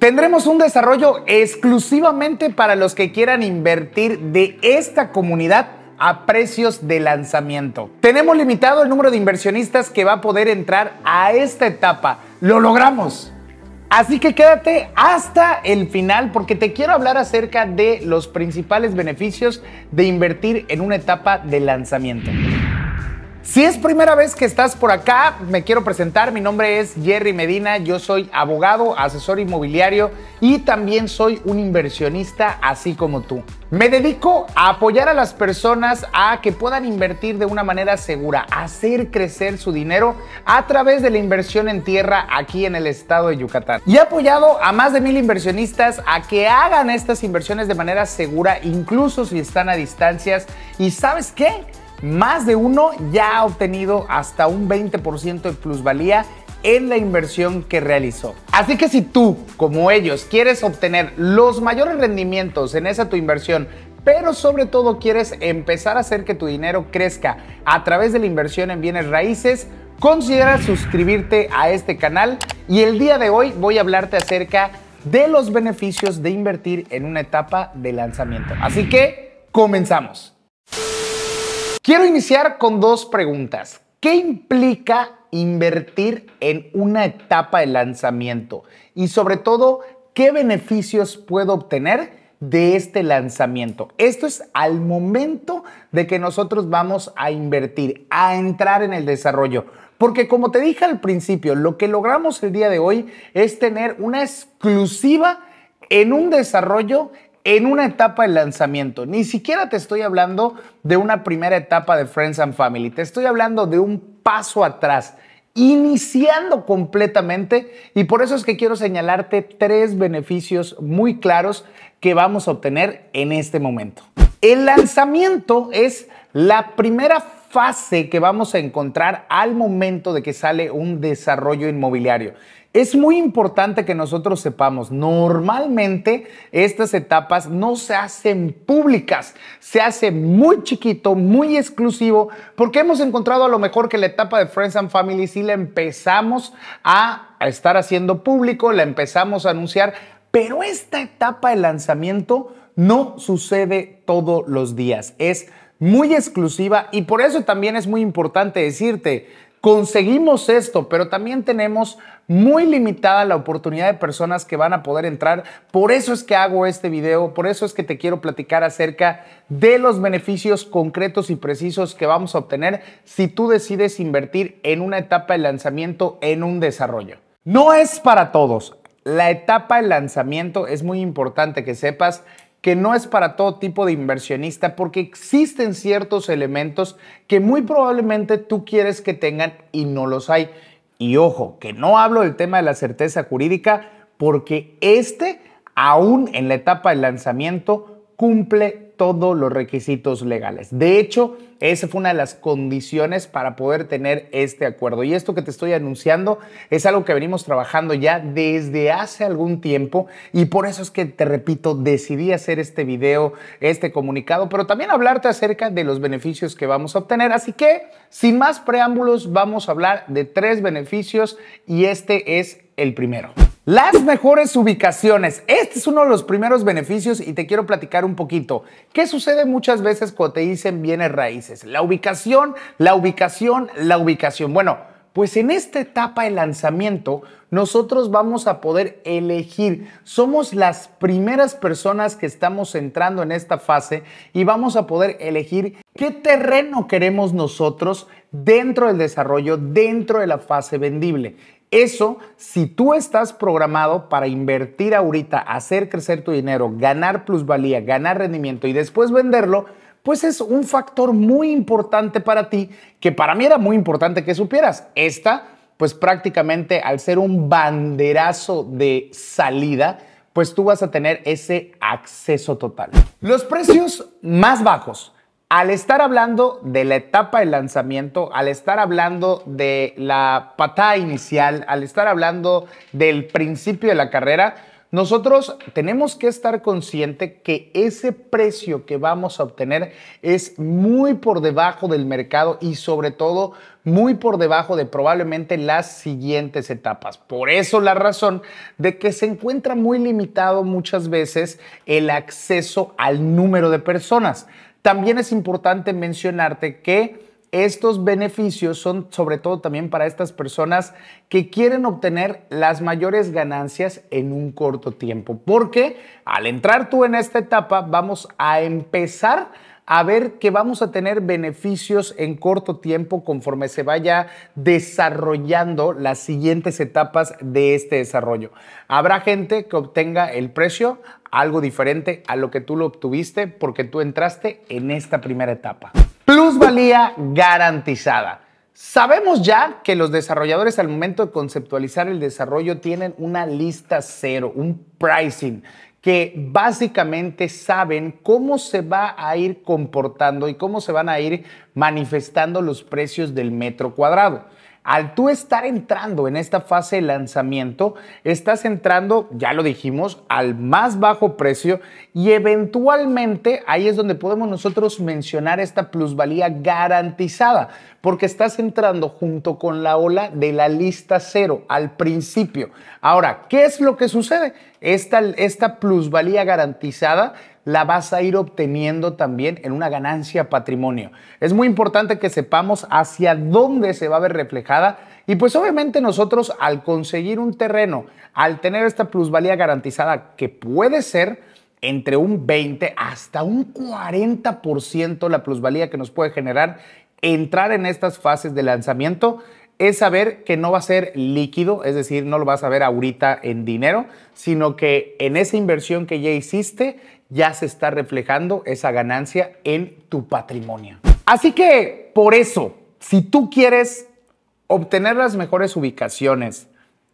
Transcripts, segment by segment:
Tendremos un desarrollo exclusivamente para los que quieran invertir de esta comunidad a precios de lanzamiento. Tenemos limitado el número de inversionistas que va a poder entrar a esta etapa. Lo logramos. Así que quédate hasta el final porque te quiero hablar acerca de los principales beneficios de invertir en una etapa de lanzamiento. Si es primera vez que estás por acá, me quiero presentar. Mi nombre es Jerry Medina, yo soy abogado, asesor inmobiliario y también soy un inversionista así como tú. Me dedico a apoyar a las personas a que puedan invertir de una manera segura, hacer crecer su dinero a través de la inversión en tierra aquí en el estado de Yucatán. Y he apoyado a más de mil inversionistas a que hagan estas inversiones de manera segura, incluso si están a distancias. ¿Y sabes qué? Más de uno ya ha obtenido hasta un 20% de plusvalía en la inversión que realizó. Así que si tú, como ellos, quieres obtener los mayores rendimientos en esa tu inversión, pero sobre todo quieres empezar a hacer que tu dinero crezca a través de la inversión en bienes raíces, considera suscribirte a este canal y el día de hoy voy a hablarte acerca de los beneficios de invertir en una etapa de lanzamiento. Así que comenzamos. Quiero iniciar con dos preguntas. ¿Qué implica invertir en una etapa de lanzamiento? Y sobre todo, ¿qué beneficios puedo obtener de este lanzamiento? Esto es al momento de que nosotros vamos a invertir, a entrar en el desarrollo. Porque como te dije al principio, lo que logramos el día de hoy es tener una exclusiva en un desarrollo en una etapa de lanzamiento. Ni siquiera te estoy hablando de una primera etapa de Friends and Family, te estoy hablando de un paso atrás, iniciando completamente y por eso es que quiero señalarte tres beneficios muy claros que vamos a obtener en este momento. El lanzamiento es la primera fase que vamos a encontrar al momento de que sale un desarrollo inmobiliario. Es muy importante que nosotros sepamos, normalmente estas etapas no se hacen públicas, se hace muy chiquito, muy exclusivo, porque hemos encontrado a lo mejor que la etapa de Friends and Family sí la empezamos a estar haciendo público, la empezamos a anunciar, pero esta etapa de lanzamiento no sucede todos los días, es muy exclusiva y por eso también es muy importante decirte, conseguimos esto, pero también tenemos muy limitada la oportunidad de personas que van a poder entrar. Por eso es que hago este video, por eso es que te quiero platicar acerca de los beneficios concretos y precisos que vamos a obtener si tú decides invertir en una etapa de lanzamiento, en un desarrollo. No es para todos. La etapa de lanzamiento es muy importante que sepas que no es para todo tipo de inversionista porque existen ciertos elementos que muy probablemente tú quieres que tengan y no los hay. Y ojo, que no hablo del tema de la certeza jurídica porque este, aún en la etapa del lanzamiento, cumple todos los requisitos legales. De hecho, esa fue una de las condiciones para poder tener este acuerdo. Y esto que te estoy anunciando es algo que venimos trabajando ya desde hace algún tiempo y por eso es que, te repito, decidí hacer este video, este comunicado, pero también hablarte acerca de los beneficios que vamos a obtener. Así que, sin más preámbulos, vamos a hablar de tres beneficios y este es el primero. Las mejores ubicaciones. Este es uno de los primeros beneficios y te quiero platicar un poquito. ¿Qué sucede muchas veces cuando te dicen bienes raíces? La ubicación, la ubicación, la ubicación. Bueno, pues en esta etapa de lanzamiento nosotros vamos a poder elegir. Somos las primeras personas que estamos entrando en esta fase y vamos a poder elegir qué terreno queremos nosotros dentro del desarrollo, dentro de la fase vendible. Eso, si tú estás programado para invertir ahorita, hacer crecer tu dinero, ganar plusvalía, ganar rendimiento y después venderlo, pues es un factor muy importante para ti, que para mí era muy importante que supieras. Esta, pues prácticamente al ser un banderazo de salida, pues tú vas a tener ese acceso total. Los precios más bajos al estar hablando de la etapa de lanzamiento, al estar hablando de la patada inicial, al estar hablando del principio de la carrera, nosotros tenemos que estar consciente que ese precio que vamos a obtener es muy por debajo del mercado y sobre todo muy por debajo de probablemente las siguientes etapas. Por eso la razón de que se encuentra muy limitado muchas veces el acceso al número de personas. También es importante mencionarte que estos beneficios son sobre todo también para estas personas que quieren obtener las mayores ganancias en un corto tiempo, porque al entrar tú en esta etapa vamos a empezar a ver que vamos a tener beneficios en corto tiempo conforme se vaya desarrollando las siguientes etapas de este desarrollo. Habrá gente que obtenga el precio algo diferente a lo que tú lo obtuviste porque tú entraste en esta primera etapa. Plusvalía garantizada. Sabemos ya que los desarrolladores al momento de conceptualizar el desarrollo tienen una lista cero, un pricing que básicamente saben cómo se va a ir comportando y cómo se van a ir manifestando los precios del metro cuadrado. Al tú estar entrando en esta fase de lanzamiento, estás entrando, ya lo dijimos, al más bajo precio y eventualmente ahí es donde podemos nosotros mencionar esta plusvalía garantizada, porque estás entrando junto con la ola de la lista cero al principio. Ahora, ¿qué es lo que sucede? Esta, esta plusvalía garantizada la vas a ir obteniendo también en una ganancia patrimonio. Es muy importante que sepamos hacia dónde se va a ver reflejada y pues obviamente nosotros al conseguir un terreno, al tener esta plusvalía garantizada que puede ser entre un 20 hasta un 40% la plusvalía que nos puede generar entrar en estas fases de lanzamiento, es saber que no va a ser líquido, es decir, no lo vas a ver ahorita en dinero, sino que en esa inversión que ya hiciste ya se está reflejando esa ganancia en tu patrimonio. Así que por eso, si tú quieres obtener las mejores ubicaciones,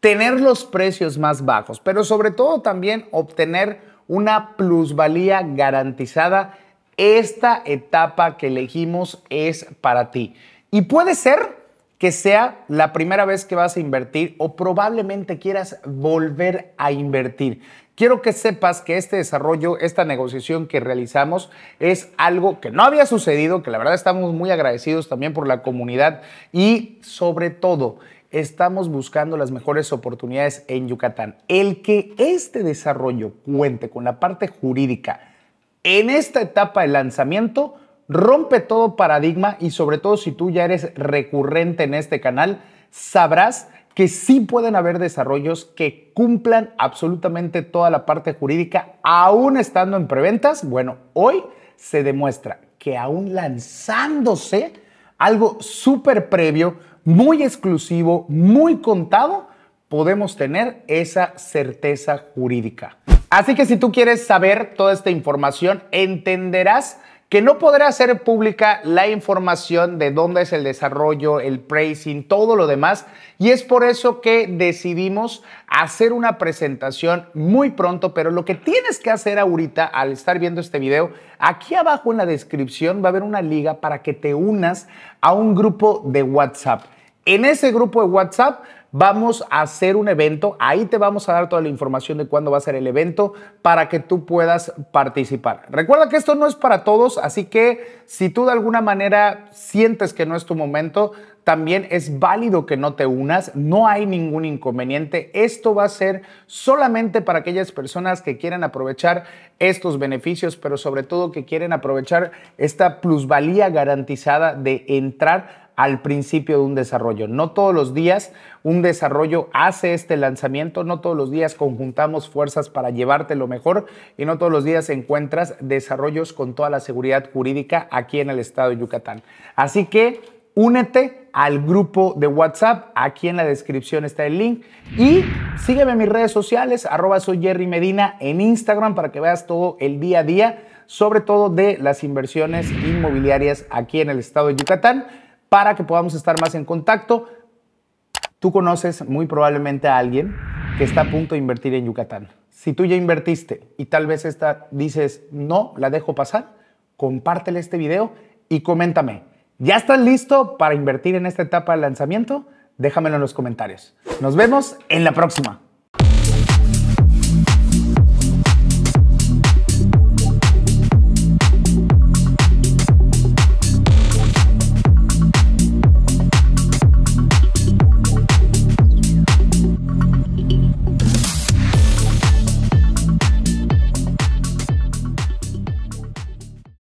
tener los precios más bajos, pero sobre todo también obtener una plusvalía garantizada, esta etapa que elegimos es para ti. Y puede ser que sea la primera vez que vas a invertir o probablemente quieras volver a invertir. Quiero que sepas que este desarrollo, esta negociación que realizamos es algo que no había sucedido, que la verdad estamos muy agradecidos también por la comunidad y sobre todo estamos buscando las mejores oportunidades en Yucatán. El que este desarrollo cuente con la parte jurídica en esta etapa de lanzamiento Rompe todo paradigma y sobre todo si tú ya eres recurrente en este canal, sabrás que sí pueden haber desarrollos que cumplan absolutamente toda la parte jurídica, aún estando en preventas. Bueno, hoy se demuestra que aún lanzándose algo súper previo, muy exclusivo, muy contado, podemos tener esa certeza jurídica. Así que si tú quieres saber toda esta información, entenderás que no podrá hacer pública la información de dónde es el desarrollo, el pricing, todo lo demás. Y es por eso que decidimos hacer una presentación muy pronto, pero lo que tienes que hacer ahorita al estar viendo este video, aquí abajo en la descripción va a haber una liga para que te unas a un grupo de WhatsApp. En ese grupo de WhatsApp vamos a hacer un evento. Ahí te vamos a dar toda la información de cuándo va a ser el evento para que tú puedas participar. Recuerda que esto no es para todos, así que si tú de alguna manera sientes que no es tu momento, también es válido que no te unas, no hay ningún inconveniente. Esto va a ser solamente para aquellas personas que quieren aprovechar estos beneficios, pero sobre todo que quieren aprovechar esta plusvalía garantizada de entrar al principio de un desarrollo. No todos los días un desarrollo hace este lanzamiento, no todos los días conjuntamos fuerzas para llevarte lo mejor y no todos los días encuentras desarrollos con toda la seguridad jurídica aquí en el estado de Yucatán. Así que únete al grupo de WhatsApp, aquí en la descripción está el link y sígueme en mis redes sociales, arroba soy Jerry Medina en Instagram para que veas todo el día a día sobre todo de las inversiones inmobiliarias aquí en el estado de Yucatán para que podamos estar más en contacto. Tú conoces muy probablemente a alguien que está a punto de invertir en Yucatán. Si tú ya invertiste y tal vez esta dices, no, la dejo pasar, compártele este video y coméntame. ¿Ya estás listo para invertir en esta etapa de lanzamiento? Déjamelo en los comentarios. Nos vemos en la próxima.